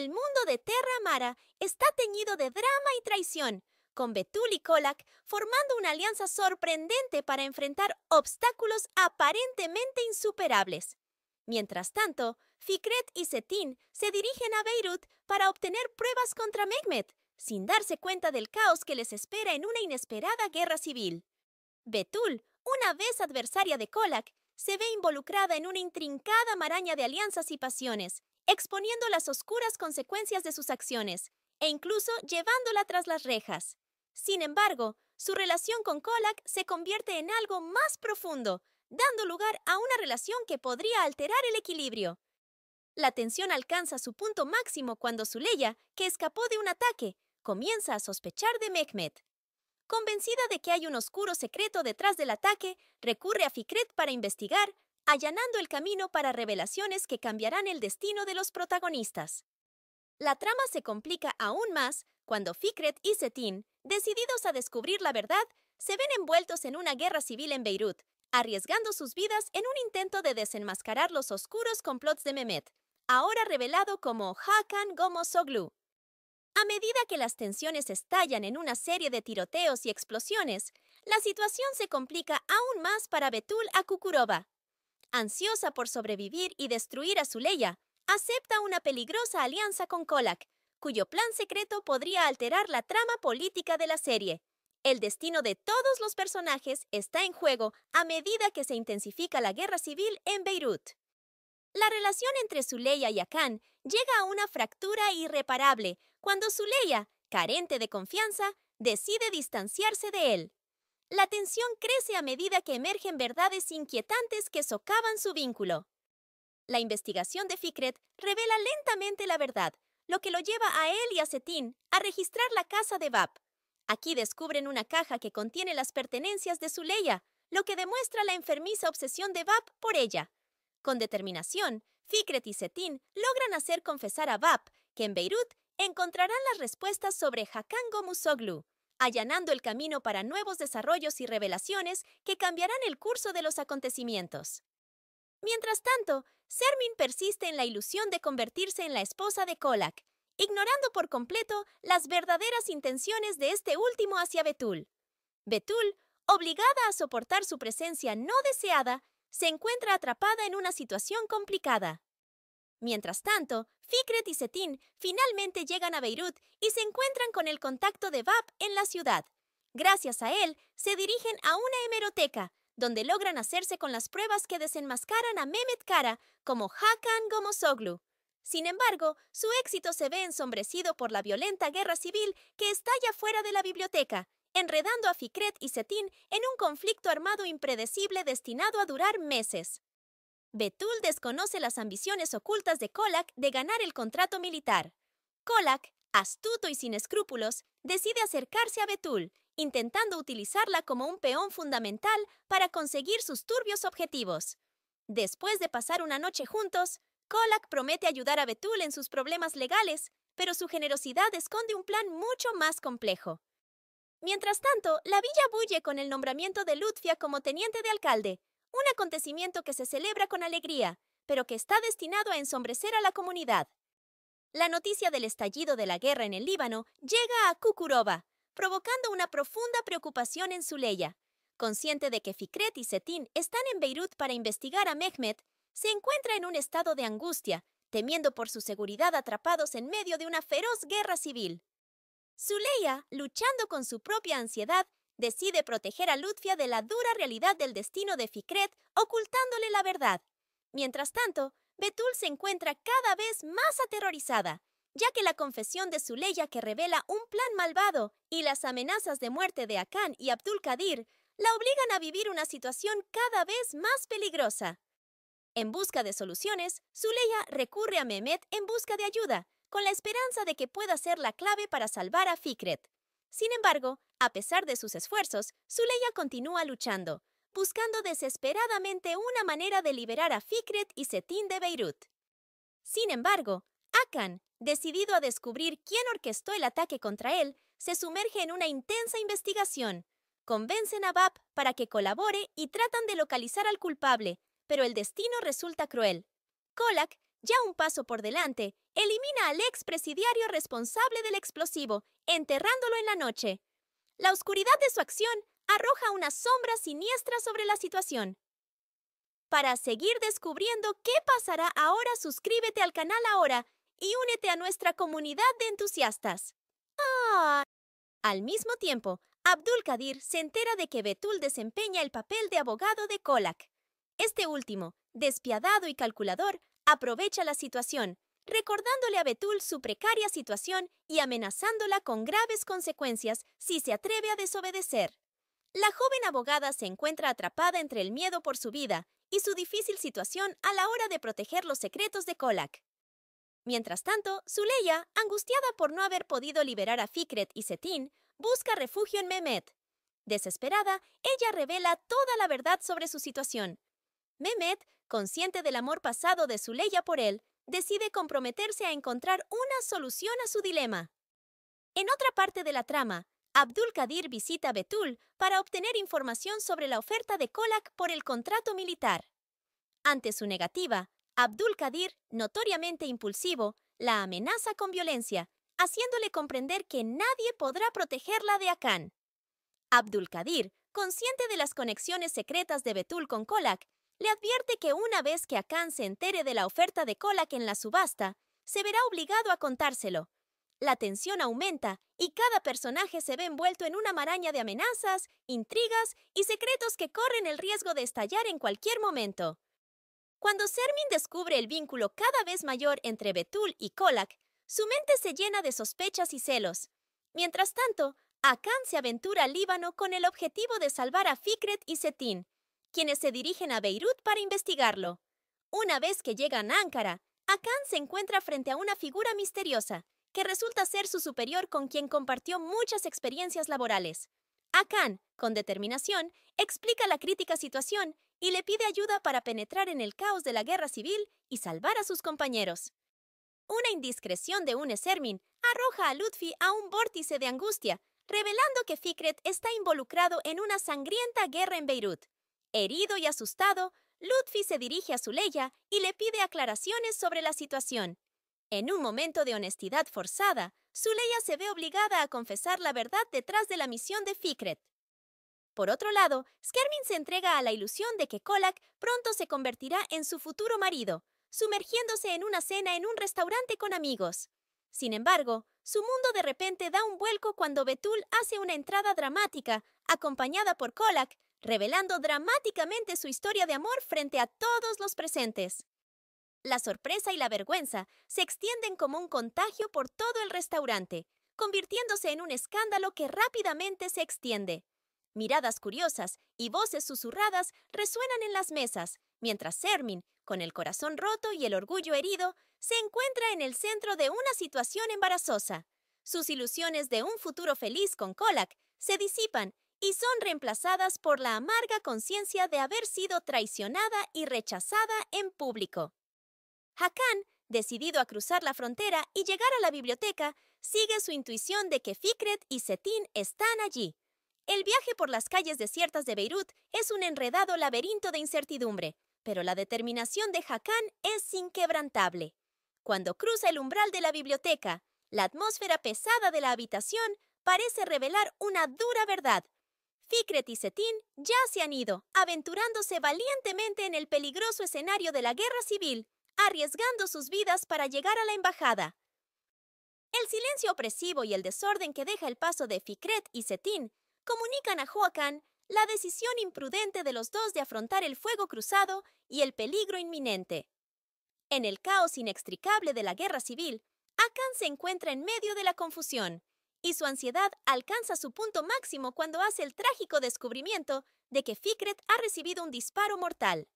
El mundo de Terra Amara está teñido de drama y traición, con Betul y Kolak formando una alianza sorprendente para enfrentar obstáculos aparentemente insuperables. Mientras tanto, Fikret y Setin se dirigen a Beirut para obtener pruebas contra Mehmet, sin darse cuenta del caos que les espera en una inesperada guerra civil. Betul, una vez adversaria de Kolak, se ve involucrada en una intrincada maraña de alianzas y pasiones, exponiendo las oscuras consecuencias de sus acciones e incluso llevándola tras las rejas. Sin embargo, su relación con Kolak se convierte en algo más profundo, dando lugar a una relación que podría alterar el equilibrio. La tensión alcanza su punto máximo cuando Zuleya, que escapó de un ataque, comienza a sospechar de Mehmet. Convencida de que hay un oscuro secreto detrás del ataque, recurre a Fikret para investigar, allanando el camino para revelaciones que cambiarán el destino de los protagonistas. La trama se complica aún más cuando Fikret y Setin, decididos a descubrir la verdad, se ven envueltos en una guerra civil en Beirut, arriesgando sus vidas en un intento de desenmascarar los oscuros complots de Mehmet, ahora revelado como Hakan Soglu. A medida que las tensiones estallan en una serie de tiroteos y explosiones, la situación se complica aún más para Betul Akukurova. Ansiosa por sobrevivir y destruir a Zuleya, acepta una peligrosa alianza con Kolak, cuyo plan secreto podría alterar la trama política de la serie. El destino de todos los personajes está en juego a medida que se intensifica la guerra civil en Beirut. La relación entre Zuleya y Akan llega a una fractura irreparable cuando Zuleya, carente de confianza, decide distanciarse de él. La tensión crece a medida que emergen verdades inquietantes que socavan su vínculo. La investigación de Fikret revela lentamente la verdad, lo que lo lleva a él y a Setín a registrar la casa de Vap. Aquí descubren una caja que contiene las pertenencias de Zuleya, lo que demuestra la enfermiza obsesión de Vap por ella. Con determinación, Fikret y Setín logran hacer confesar a Vap que en Beirut encontrarán las respuestas sobre Hakango Musoglu, allanando el camino para nuevos desarrollos y revelaciones que cambiarán el curso de los acontecimientos. Mientras tanto, Sermin persiste en la ilusión de convertirse en la esposa de Kolak, ignorando por completo las verdaderas intenciones de este último hacia Betul. Betul, obligada a soportar su presencia no deseada, se encuentra atrapada en una situación complicada. Mientras tanto, Fikret y Setín finalmente llegan a Beirut y se encuentran con el contacto de Bab en la ciudad. Gracias a él, se dirigen a una hemeroteca, donde logran hacerse con las pruebas que desenmascaran a Mehmet Kara como Hakan Gomosoglu. Sin embargo, su éxito se ve ensombrecido por la violenta guerra civil que estalla fuera de la biblioteca, enredando a Fikret y Setin en un conflicto armado impredecible destinado a durar meses. Betul desconoce las ambiciones ocultas de Kolak de ganar el contrato militar. Kolak, astuto y sin escrúpulos, decide acercarse a Betul, intentando utilizarla como un peón fundamental para conseguir sus turbios objetivos. Después de pasar una noche juntos, Kolak promete ayudar a Betul en sus problemas legales, pero su generosidad esconde un plan mucho más complejo. Mientras tanto, la villa bulle con el nombramiento de Lutfia como teniente de alcalde, un acontecimiento que se celebra con alegría, pero que está destinado a ensombrecer a la comunidad. La noticia del estallido de la guerra en el Líbano llega a Kukurova, provocando una profunda preocupación en Zuleya. Consciente de que Fikret y Setin están en Beirut para investigar a Mehmet, se encuentra en un estado de angustia, temiendo por su seguridad atrapados en medio de una feroz guerra civil. Zuleya, luchando con su propia ansiedad, decide proteger a Lutfia de la dura realidad del destino de Fikret, ocultándole la verdad. Mientras tanto, Betul se encuentra cada vez más aterrorizada, ya que la confesión de Zuleya que revela un plan malvado y las amenazas de muerte de Akan y Abdul kadir la obligan a vivir una situación cada vez más peligrosa. En busca de soluciones, Zuleya recurre a Mehmet en busca de ayuda, con la esperanza de que pueda ser la clave para salvar a Fikret. Sin embargo, a pesar de sus esfuerzos, Zuleya continúa luchando, buscando desesperadamente una manera de liberar a Fikret y Setin de Beirut. Sin embargo, Akan, decidido a descubrir quién orquestó el ataque contra él, se sumerge en una intensa investigación. Convencen a Bab para que colabore y tratan de localizar al culpable, pero el destino resulta cruel. Kolak, ya un paso por delante, elimina al ex presidiario responsable del explosivo, enterrándolo en la noche. La oscuridad de su acción arroja una sombra siniestra sobre la situación. Para seguir descubriendo qué pasará ahora, suscríbete al canal ahora y únete a nuestra comunidad de entusiastas. ¡Ah! Al mismo tiempo, Abdul Kadir se entera de que Betul desempeña el papel de abogado de Kolak. Este último, despiadado y calculador, aprovecha la situación recordándole a Betul su precaria situación y amenazándola con graves consecuencias si se atreve a desobedecer. La joven abogada se encuentra atrapada entre el miedo por su vida y su difícil situación a la hora de proteger los secretos de Kolak. Mientras tanto, Zuleya, angustiada por no haber podido liberar a Fikret y Setin, busca refugio en Mehmet. Desesperada, ella revela toda la verdad sobre su situación. Mehmet, consciente del amor pasado de Zuleya por él, decide comprometerse a encontrar una solución a su dilema. En otra parte de la trama, Abdul Qadir visita Betul para obtener información sobre la oferta de Kolak por el contrato militar. Ante su negativa, Abdul Qadir, notoriamente impulsivo, la amenaza con violencia, haciéndole comprender que nadie podrá protegerla de Akan. Abdul Qadir, consciente de las conexiones secretas de Betul con Kolak, le advierte que una vez que Akan se entere de la oferta de Kolak en la subasta, se verá obligado a contárselo. La tensión aumenta y cada personaje se ve envuelto en una maraña de amenazas, intrigas y secretos que corren el riesgo de estallar en cualquier momento. Cuando Sermin descubre el vínculo cada vez mayor entre Betul y Kolak, su mente se llena de sospechas y celos. Mientras tanto, Akan se aventura al Líbano con el objetivo de salvar a Fikret y Setin, quienes se dirigen a Beirut para investigarlo. Una vez que llegan a Ankara, Akan se encuentra frente a una figura misteriosa, que resulta ser su superior con quien compartió muchas experiencias laborales. Akan, con determinación, explica la crítica situación y le pide ayuda para penetrar en el caos de la guerra civil y salvar a sus compañeros. Una indiscreción de un Esermin arroja a Lutfi a un vórtice de angustia, revelando que Fikret está involucrado en una sangrienta guerra en Beirut. Herido y asustado, Lutfi se dirige a Zuleya y le pide aclaraciones sobre la situación. En un momento de honestidad forzada, Zuleya se ve obligada a confesar la verdad detrás de la misión de Fikret. Por otro lado, Skermin se entrega a la ilusión de que Kolak pronto se convertirá en su futuro marido, sumergiéndose en una cena en un restaurante con amigos. Sin embargo, su mundo de repente da un vuelco cuando Betul hace una entrada dramática, acompañada por Kolak, revelando dramáticamente su historia de amor frente a todos los presentes. La sorpresa y la vergüenza se extienden como un contagio por todo el restaurante, convirtiéndose en un escándalo que rápidamente se extiende. Miradas curiosas y voces susurradas resuenan en las mesas, mientras Sermin, con el corazón roto y el orgullo herido, se encuentra en el centro de una situación embarazosa. Sus ilusiones de un futuro feliz con Kolak se disipan y son reemplazadas por la amarga conciencia de haber sido traicionada y rechazada en público. Hakan, decidido a cruzar la frontera y llegar a la biblioteca, sigue su intuición de que Fikret y Setin están allí. El viaje por las calles desiertas de Beirut es un enredado laberinto de incertidumbre, pero la determinación de Hakan es inquebrantable. Cuando cruza el umbral de la biblioteca, la atmósfera pesada de la habitación parece revelar una dura verdad, Fikret y Setín ya se han ido, aventurándose valientemente en el peligroso escenario de la guerra civil, arriesgando sus vidas para llegar a la embajada. El silencio opresivo y el desorden que deja el paso de Fikret y Setín comunican a Joacán la decisión imprudente de los dos de afrontar el fuego cruzado y el peligro inminente. En el caos inextricable de la guerra civil, Akan se encuentra en medio de la confusión, y su ansiedad alcanza su punto máximo cuando hace el trágico descubrimiento de que Fikret ha recibido un disparo mortal.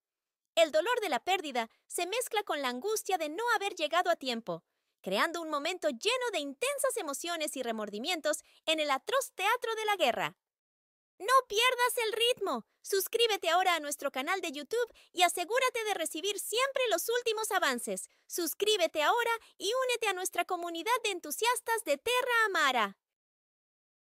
El dolor de la pérdida se mezcla con la angustia de no haber llegado a tiempo, creando un momento lleno de intensas emociones y remordimientos en el atroz teatro de la guerra. No pierdas el ritmo. Suscríbete ahora a nuestro canal de YouTube y asegúrate de recibir siempre los últimos avances. Suscríbete ahora y únete a nuestra comunidad de entusiastas de Terra Amara.